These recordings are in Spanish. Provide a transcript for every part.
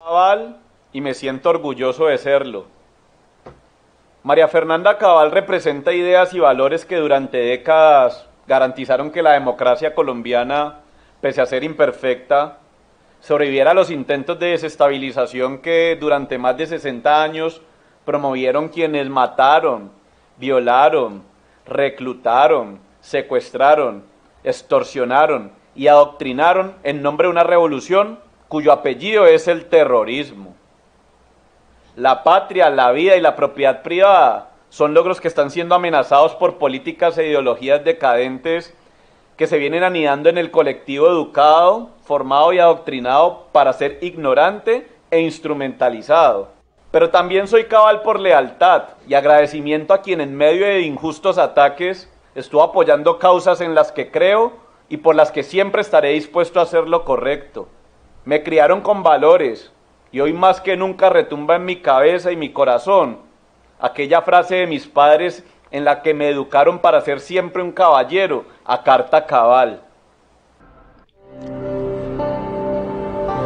Cabal y me siento orgulloso de serlo. María Fernanda Cabal representa ideas y valores que durante décadas garantizaron que la democracia colombiana, pese a ser imperfecta, sobreviviera a los intentos de desestabilización que durante más de 60 años promovieron quienes mataron, violaron, reclutaron, secuestraron, extorsionaron y adoctrinaron en nombre de una revolución cuyo apellido es el terrorismo. La patria, la vida y la propiedad privada son logros que están siendo amenazados por políticas e ideologías decadentes que se vienen anidando en el colectivo educado, formado y adoctrinado para ser ignorante e instrumentalizado. Pero también soy cabal por lealtad y agradecimiento a quien en medio de injustos ataques estuvo apoyando causas en las que creo y por las que siempre estaré dispuesto a hacer lo correcto. Me criaron con valores y hoy más que nunca retumba en mi cabeza y mi corazón aquella frase de mis padres en la que me educaron para ser siempre un caballero a carta cabal.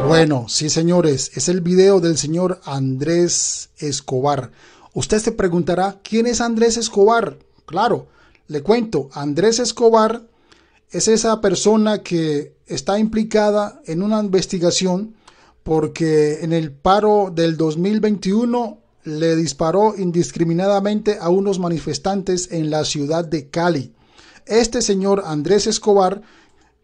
Bueno, sí señores, es el video del señor Andrés Escobar. Usted se preguntará, ¿quién es Andrés Escobar? Claro, le cuento, Andrés Escobar es esa persona que está implicada en una investigación porque en el paro del 2021 le disparó indiscriminadamente a unos manifestantes en la ciudad de Cali. Este señor Andrés Escobar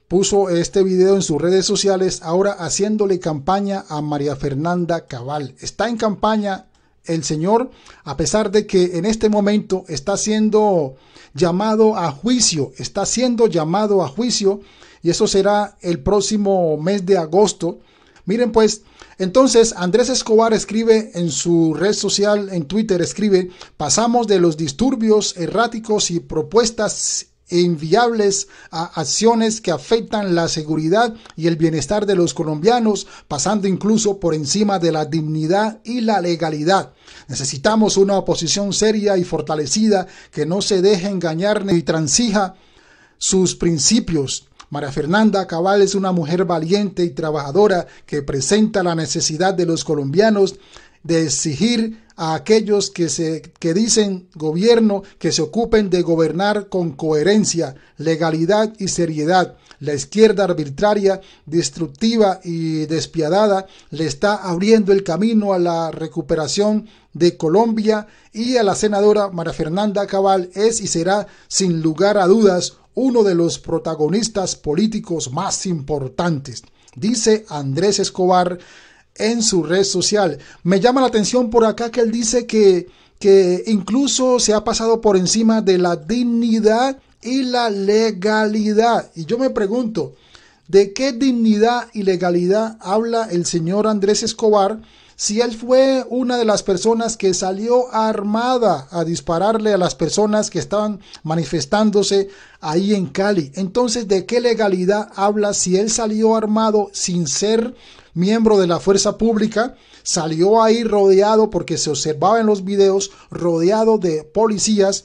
puso este video en sus redes sociales ahora haciéndole campaña a María Fernanda Cabal. Está en campaña el Señor, a pesar de que en este momento está siendo llamado a juicio, está siendo llamado a juicio, y eso será el próximo mes de agosto. Miren pues, entonces Andrés Escobar escribe en su red social, en Twitter, escribe, pasamos de los disturbios erráticos y propuestas inviables a acciones que afectan la seguridad y el bienestar de los colombianos, pasando incluso por encima de la dignidad y la legalidad. Necesitamos una oposición seria y fortalecida que no se deje engañar ni transija sus principios. María Fernanda Cabal es una mujer valiente y trabajadora que presenta la necesidad de los colombianos de exigir a aquellos que, se, que dicen gobierno que se ocupen de gobernar con coherencia, legalidad y seriedad. La izquierda arbitraria, destructiva y despiadada le está abriendo el camino a la recuperación de Colombia y a la senadora María Fernanda Cabal es y será sin lugar a dudas uno de los protagonistas políticos más importantes. Dice Andrés Escobar, en su red social. Me llama la atención por acá que él dice que, que incluso se ha pasado por encima de la dignidad y la legalidad. Y yo me pregunto, ¿de qué dignidad y legalidad habla el señor Andrés Escobar? si él fue una de las personas que salió armada a dispararle a las personas que estaban manifestándose ahí en Cali, entonces ¿de qué legalidad habla si él salió armado sin ser miembro de la fuerza pública? Salió ahí rodeado porque se observaba en los videos rodeado de policías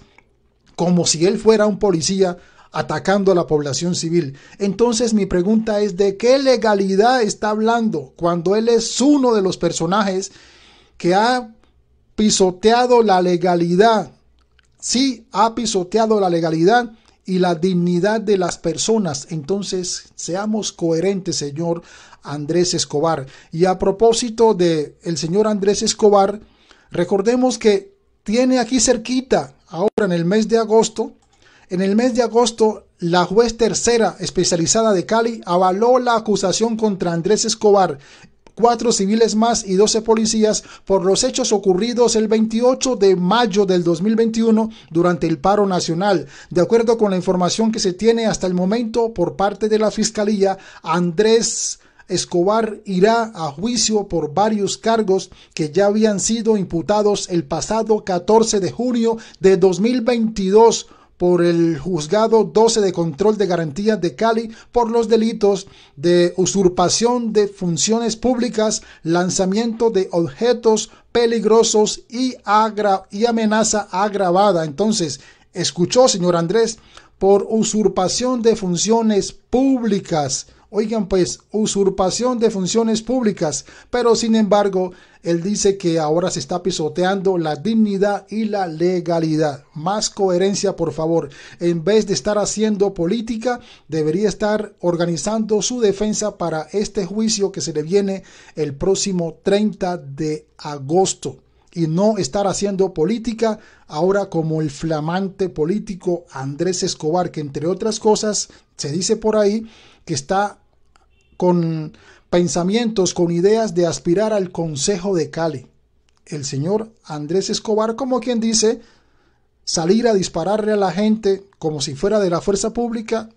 como si él fuera un policía atacando a la población civil. Entonces mi pregunta es, ¿de qué legalidad está hablando cuando él es uno de los personajes que ha pisoteado la legalidad? Sí, ha pisoteado la legalidad y la dignidad de las personas. Entonces, seamos coherentes, señor Andrés Escobar. Y a propósito de el señor Andrés Escobar, recordemos que tiene aquí cerquita, ahora en el mes de agosto, en el mes de agosto, la juez tercera especializada de Cali avaló la acusación contra Andrés Escobar cuatro civiles más y 12 policías por los hechos ocurridos el 28 de mayo del 2021 durante el paro nacional. De acuerdo con la información que se tiene hasta el momento por parte de la Fiscalía, Andrés Escobar irá a juicio por varios cargos que ya habían sido imputados el pasado 14 de junio de 2022 por el juzgado 12 de control de garantías de Cali por los delitos de usurpación de funciones públicas, lanzamiento de objetos peligrosos y, y amenaza agravada. Entonces, escuchó, señor Andrés, por usurpación de funciones públicas. Oigan pues, usurpación de funciones públicas. Pero sin embargo, él dice que ahora se está pisoteando la dignidad y la legalidad. Más coherencia, por favor. En vez de estar haciendo política, debería estar organizando su defensa para este juicio que se le viene el próximo 30 de agosto y no estar haciendo política ahora como el flamante político Andrés Escobar, que entre otras cosas se dice por ahí que está con pensamientos, con ideas de aspirar al Consejo de Cali. El señor Andrés Escobar, como quien dice, salir a dispararle a la gente como si fuera de la fuerza pública,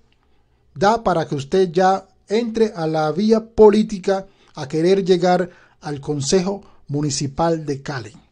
da para que usted ya entre a la vía política a querer llegar al Consejo Municipal de Cali.